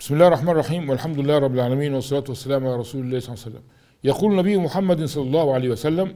بسم الله الرحمن الرحيم والحمد لله رب العالمين والصلاة والسلام على رسول الله صلى الله عليه وسلم يقول النبي محمد صلى الله عليه وسلم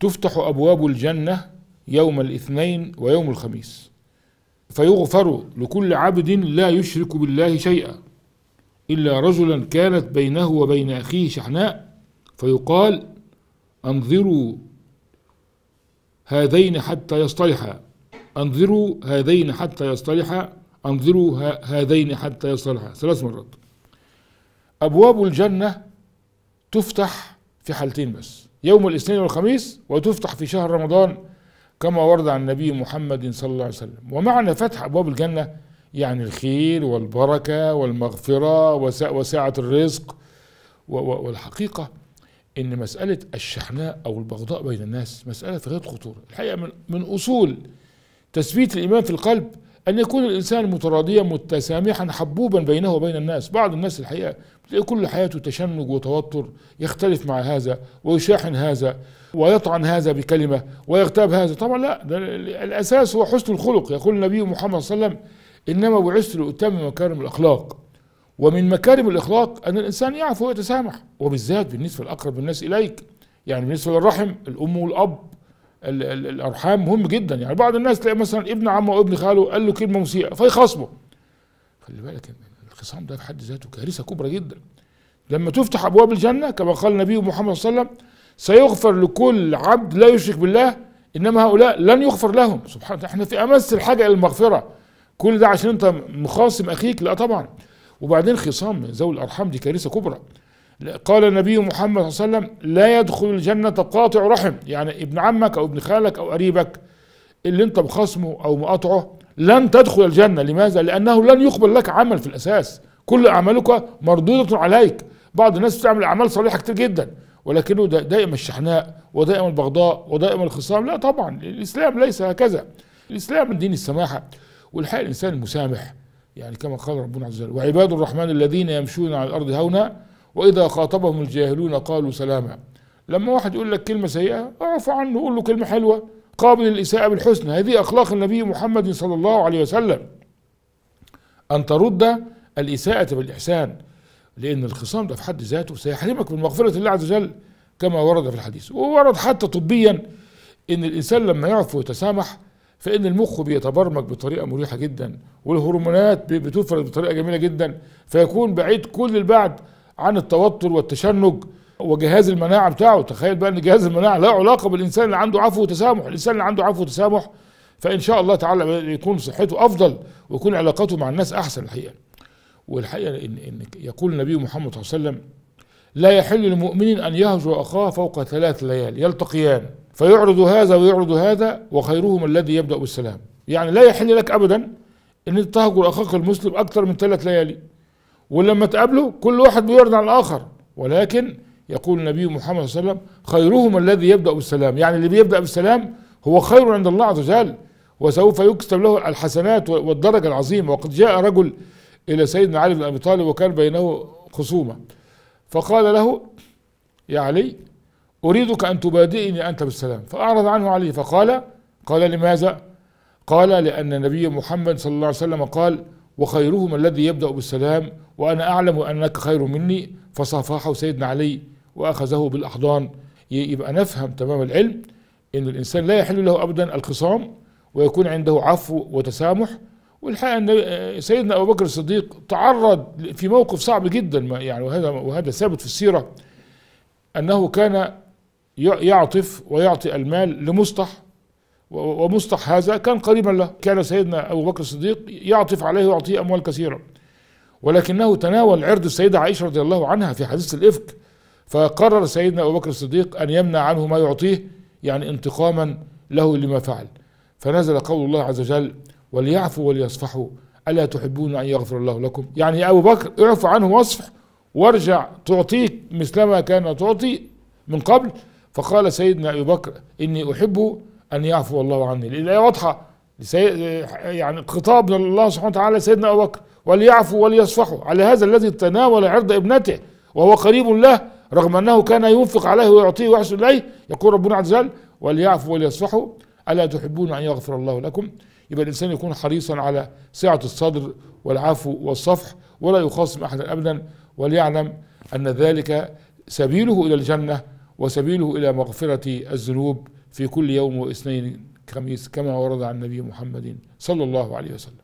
تفتح أبواب الجنة يوم الاثنين ويوم الخميس فيغفر لكل عبد لا يشرك بالله شيئا إلا رجلا كانت بينه وبين أخيه شحناء فيقال أنظروا هذين حتى يصطلحا أنظروا هذين حتى يصطلحا انظروا هذين حتى يصلها ثلاث مرات أبواب الجنة تفتح في حالتين بس يوم الاثنين والخميس وتفتح في شهر رمضان كما ورد عن النبي محمد صلى الله عليه وسلم ومعنى فتح أبواب الجنة يعني الخير والبركة والمغفرة وسعة الرزق والحقيقة ان مساله الشحناء او البغضاء بين الناس مساله غير خطوره الحقيقه من من اصول تثبيت الايمان في القلب أن يكون الإنسان متراضيا متسامحا حبوبا بينه وبين الناس بعض الناس الحقيقة بتلاقي كل حياته تشنج وتوتر يختلف مع هذا ويشاحن هذا ويطعن هذا بكلمة ويغتاب هذا طبعا لا ده الأساس هو حسن الخلق يقول النبي محمد صلى الله عليه وسلم إنما بعثت لأتم مكارم الأخلاق ومن مكارم الإخلاق أن الإنسان يعفو ويتسامح وبالذات بالنسبة لأقرب الناس إليك يعني بالنسبة للرحم الأم والأب الارحام مهم جدا يعني بعض الناس تلاقي مثلا ابن عمه وابن خاله قال له كلمه مسيئه فيخاصمه خلي بالك الخصام ده في حد ذاته كارثه كبرى جدا لما تفتح ابواب الجنه كما قال النبي محمد صلى الله عليه وسلم سيغفر لكل عبد لا يشرك بالله انما هؤلاء لن يغفر لهم سبحان الله احنا في امس الحاجه الى المغفره كل ده عشان انت مخاصم اخيك لا طبعا وبعدين خصام ذوي الارحام دي كارثه كبرى قال النبي محمد صلى الله عليه وسلم لا يدخل الجنة قاطع رحم يعني ابن عمك أو ابن خالك أو قريبك اللي أنت بخصمه أو مقاطعه لن تدخل الجنة لماذا؟ لأنه لن يقبل لك عمل في الأساس كل أعمالك مردودة عليك بعض الناس تعمل أعمال صالحة كتير جدا ولكنه دائما الشحناء ودائما البغضاء ودائما الخصام لا طبعا الإسلام ليس هكذا الإسلام دين السماحة والحق الإنسان المسامح يعني كما قال ربنا عز وجل وعباد الرحمن الذين يمشون على الأرض هونا وإذا خاطبهم الجاهلون قالوا سلاما لما واحد يقول لك كلمة سيئة اعف عنه قول له كلمة حلوة قابل الإساءة بالحسنى هذه أخلاق النبي محمد صلى الله عليه وسلم أن ترد الإساءة بالإحسان لأن الخصام ده في حد ذاته سيحرمك من مغفرة الله عز وجل كما ورد في الحديث وورد حتى طبيا ان الانسان لما يعفو ويتسامح فان المخ بيتبرمج بطريقه مريحه جدا والهرمونات بتفرز بطريقه جميله جدا فيكون بعيد كل البعد عن التوتر والتشنج وجهاز المناعه بتاعه تخيل بقى ان جهاز المناعه له علاقه بالانسان اللي عنده عفو وتسامح الانسان اللي عنده عفو وتسامح فان شاء الله تعالى يكون صحته افضل ويكون علاقاته مع الناس احسن الحقيقه والحقيقه ان, إن يقول النبي محمد صلى الله عليه وسلم لا يحل للمؤمن ان يهجر اخاه فوق ثلاث ليال يلتقيان فيعرض هذا ويعرض هذا وخيرهما الذي يبدا بالسلام يعني لا يحل لك ابدا ان تهجر اخاك المسلم اكثر من ثلاث ليالي ولما تقابله كل واحد بيعرض على الآخر ولكن يقول النبي محمد صلى الله عليه وسلم خيرهم الذي يبدأ بالسلام يعني اللي بيبدأ بالسلام هو خير عند الله عز وجل وسوف يكتب له الحسنات والدرجة العظيمة وقد جاء رجل إلى سيدنا علي بن أبي طالب وكان بينه خصومة فقال له يا علي أريدك أن تبادئني أنت بالسلام فأعرض عنه علي فقال قال لماذا قال لأن النبي محمد صلى الله عليه وسلم قال وخيرهم الذي يبدأ بالسلام وأنا أعلم أنك خير مني فصافحه سيدنا علي وأخذه بالأحضان يبقى نفهم تمام العلم أن الإنسان لا يحل له أبدا الخصام ويكون عنده عفو وتسامح والحقيقة أن سيدنا أبو بكر الصديق تعرض في موقف صعب جدا ما يعني وهذا وهذا ثابت في السيرة أنه كان يعطف ويعطي المال لمصطح ومصطح هذا كان قريبا له كان سيدنا أبو بكر الصديق يعطف عليه ويعطيه أموال كثيرة ولكنه تناول عرض السيدة عائشة رضي الله عنها في حديث الإفك فقرر سيدنا أبو بكر الصديق أن يمنع عنه ما يعطيه يعني انتقاما له لما فعل فنزل قول الله عز وجل وليعفوا وليصفحوا ألا تحبون أن يغفر الله لكم يعني يا أبو بكر اعف عنه واصفح وارجع تعطيك مثلما كان تعطي من قبل فقال سيدنا أبو بكر إني أحب أن يعفو الله عني الآية واضحة يعني خطاب الله سبحانه وتعالى سيدنا أبو بكر وليعفوا وليصفحوا على هذا الذي تناول عرض ابنته وهو قريب له رغم أنه كان ينفق عليه ويعطيه ويحسن إليه يقول ربنا عز وجل وليعفوا وليصفحوا ألا تحبون أن يغفر الله لكم يبقى الإنسان يكون حريصا على سعة الصدر والعفو والصفح ولا يخاصم أحدا أبدا وليعلم أن ذلك سبيله إلى الجنة وسبيله إلى مغفرة الذنوب في كل يوم واثنين خميس كما ورد عن النبي محمد صلى الله عليه وسلم